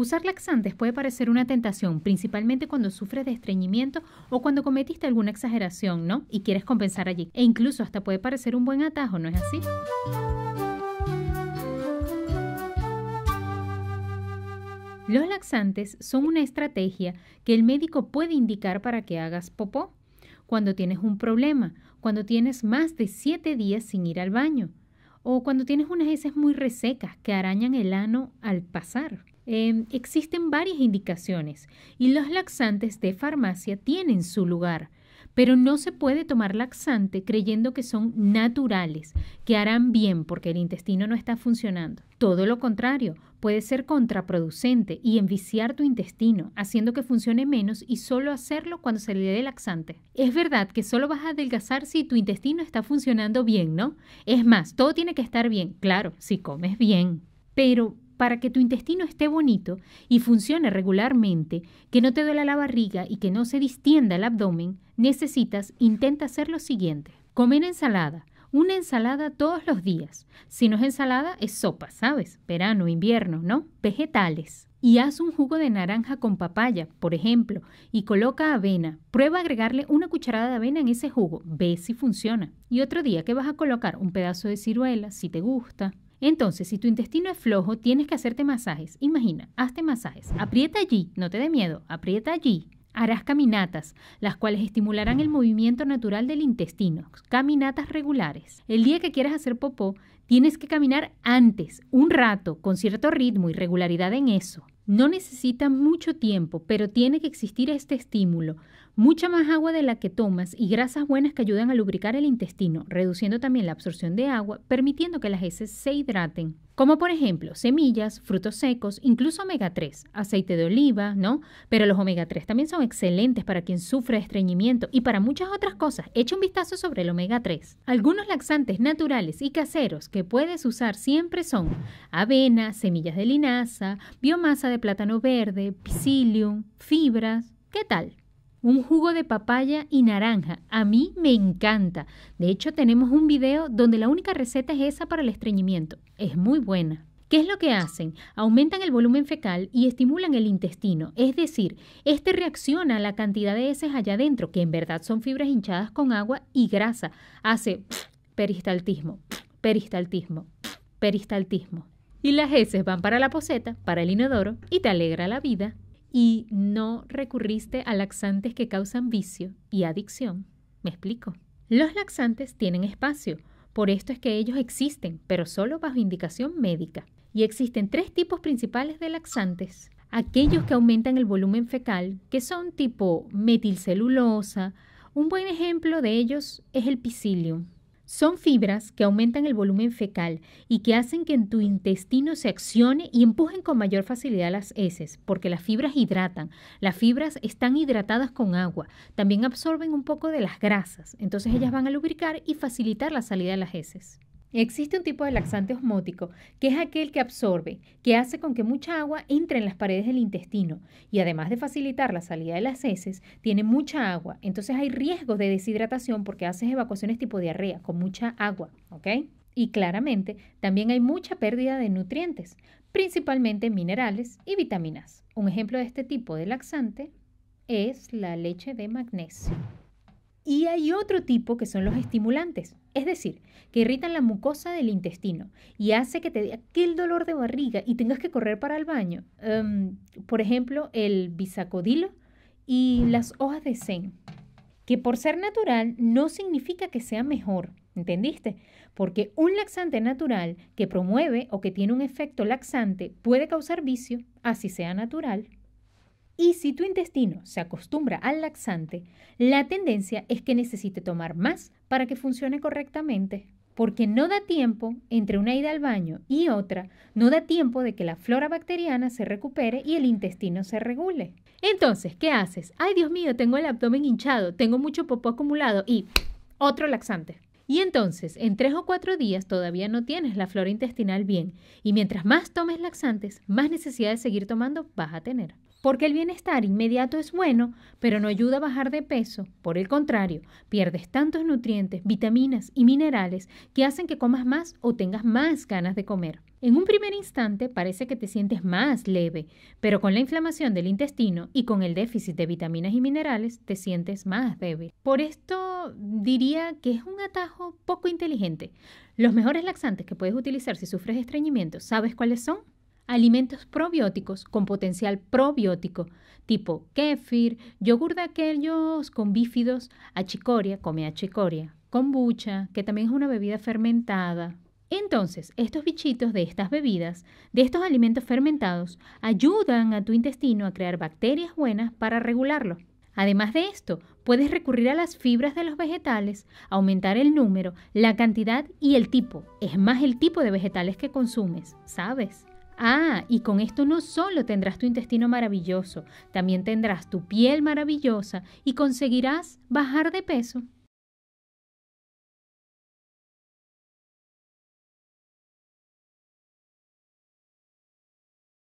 Usar laxantes puede parecer una tentación, principalmente cuando sufres de estreñimiento o cuando cometiste alguna exageración, ¿no? Y quieres compensar allí. E incluso hasta puede parecer un buen atajo, ¿no es así? Los laxantes son una estrategia que el médico puede indicar para que hagas popó cuando tienes un problema, cuando tienes más de 7 días sin ir al baño o cuando tienes unas heces muy resecas que arañan el ano al pasar. Em, existen varias indicaciones y los laxantes de farmacia tienen su lugar, pero no se puede tomar laxante creyendo que son naturales, que harán bien porque el intestino no está funcionando. Todo lo contrario, puede ser contraproducente y enviciar tu intestino, haciendo que funcione menos y solo hacerlo cuando se le dé laxante. Es verdad que solo vas a adelgazar si tu intestino está funcionando bien, ¿no? Es más, todo tiene que estar bien, claro, si comes bien. Pero para que tu intestino esté bonito y funcione regularmente, que no te duela la barriga y que no se distienda el abdomen, necesitas, intenta hacer lo siguiente. Comer ensalada. Una ensalada todos los días. Si no es ensalada, es sopa, ¿sabes? Verano, invierno, ¿no? Vegetales. Y haz un jugo de naranja con papaya, por ejemplo, y coloca avena. Prueba agregarle una cucharada de avena en ese jugo. Ve si funciona. Y otro día que vas a colocar un pedazo de ciruela, si te gusta, entonces, si tu intestino es flojo, tienes que hacerte masajes. Imagina, hazte masajes. Aprieta allí, no te dé miedo, aprieta allí. Harás caminatas, las cuales estimularán el movimiento natural del intestino, caminatas regulares. El día que quieras hacer popó, tienes que caminar antes, un rato, con cierto ritmo y regularidad en eso. No necesita mucho tiempo, pero tiene que existir este estímulo. Mucha más agua de la que tomas y grasas buenas que ayudan a lubricar el intestino, reduciendo también la absorción de agua, permitiendo que las heces se hidraten. Como por ejemplo semillas, frutos secos, incluso omega 3, aceite de oliva, ¿no? Pero los omega 3 también son excelentes para quien sufre estreñimiento y para muchas otras cosas. Echa un vistazo sobre el omega 3. Algunos laxantes naturales y caseros que puedes usar siempre son avena, semillas de linaza, biomasa de plátano verde, psyllium, fibras. ¿Qué tal? Un jugo de papaya y naranja. A mí me encanta. De hecho, tenemos un video donde la única receta es esa para el estreñimiento. Es muy buena. ¿Qué es lo que hacen? Aumentan el volumen fecal y estimulan el intestino, es decir, este reacciona a la cantidad de heces allá adentro, que en verdad son fibras hinchadas con agua y grasa. Hace peristaltismo, peristaltismo, peristaltismo. Y las heces van para la poseta, para el inodoro, y te alegra la vida. Y no recurriste a laxantes que causan vicio y adicción. Me explico. Los laxantes tienen espacio, por esto es que ellos existen, pero solo bajo indicación médica. Y existen tres tipos principales de laxantes. Aquellos que aumentan el volumen fecal, que son tipo metilcelulosa. Un buen ejemplo de ellos es el psyllium, son fibras que aumentan el volumen fecal y que hacen que en tu intestino se accione y empujen con mayor facilidad las heces, porque las fibras hidratan. Las fibras están hidratadas con agua, también absorben un poco de las grasas, entonces ellas mm. van a lubricar y facilitar la salida de las heces. Existe un tipo de laxante osmótico, que es aquel que absorbe, que hace con que mucha agua entre en las paredes del intestino y además de facilitar la salida de las heces, tiene mucha agua. Entonces hay riesgos de deshidratación porque haces evacuaciones tipo diarrea con mucha agua, ¿ok? Y claramente también hay mucha pérdida de nutrientes, principalmente minerales y vitaminas. Un ejemplo de este tipo de laxante es la leche de magnesio. Y hay otro tipo que son los estimulantes es decir, que irritan la mucosa del intestino y hace que te dé aquel dolor de barriga y tengas que correr para el baño. Em, por ejemplo, el bisacodilo y las hojas de zen, que por ser natural no significa que sea mejor. ¿Entendiste? Porque un laxante natural que promueve o que tiene un efecto laxante puede causar vicio, así sea natural. Y si tu intestino se acostumbra al laxante, la tendencia es que necesite tomar más para que funcione correctamente, porque no da tiempo entre una ida al baño y otra, no da tiempo de que la flora bacteriana se recupere y el intestino se regule. Entonces, ¿qué haces? Ay, Dios mío, tengo el abdomen hinchado, tengo mucho popó acumulado y otro laxante. Y entonces, en tres o cuatro días todavía no tienes la flora intestinal bien, y mientras más tomes laxantes, más necesidad de seguir tomando vas a tener. Porque el bienestar inmediato es bueno, pero no ayuda a bajar de peso. Por el contrario, pierdes tantos nutrientes, vitaminas y minerales que hacen que comas más o tengas más ganas de comer. En un primer instante parece que te sientes más leve, pero con la inflamación del intestino y con el déficit de vitaminas y minerales te sientes más débil. Por esto diría que es un atajo poco inteligente. Los mejores laxantes que puedes utilizar si sufres de estreñimiento, ¿sabes cuáles son? alimentos probióticos con potencial probiótico, tipo kéfir, yogur de aquellos con bífidos, achicoria, come achicoria, kombucha, que también es una bebida fermentada. Entonces, estos bichitos de estas bebidas, de estos alimentos fermentados, ayudan a tu intestino a crear bacterias buenas para regularlo. Además de esto, puedes recurrir a las fibras de los vegetales, aumentar el número, la cantidad y el tipo. Es más el tipo de vegetales que consumes, ¿sabes? Ah, y con esto no solo tendrás tu intestino maravilloso, también tendrás tu piel maravillosa y conseguirás bajar de peso.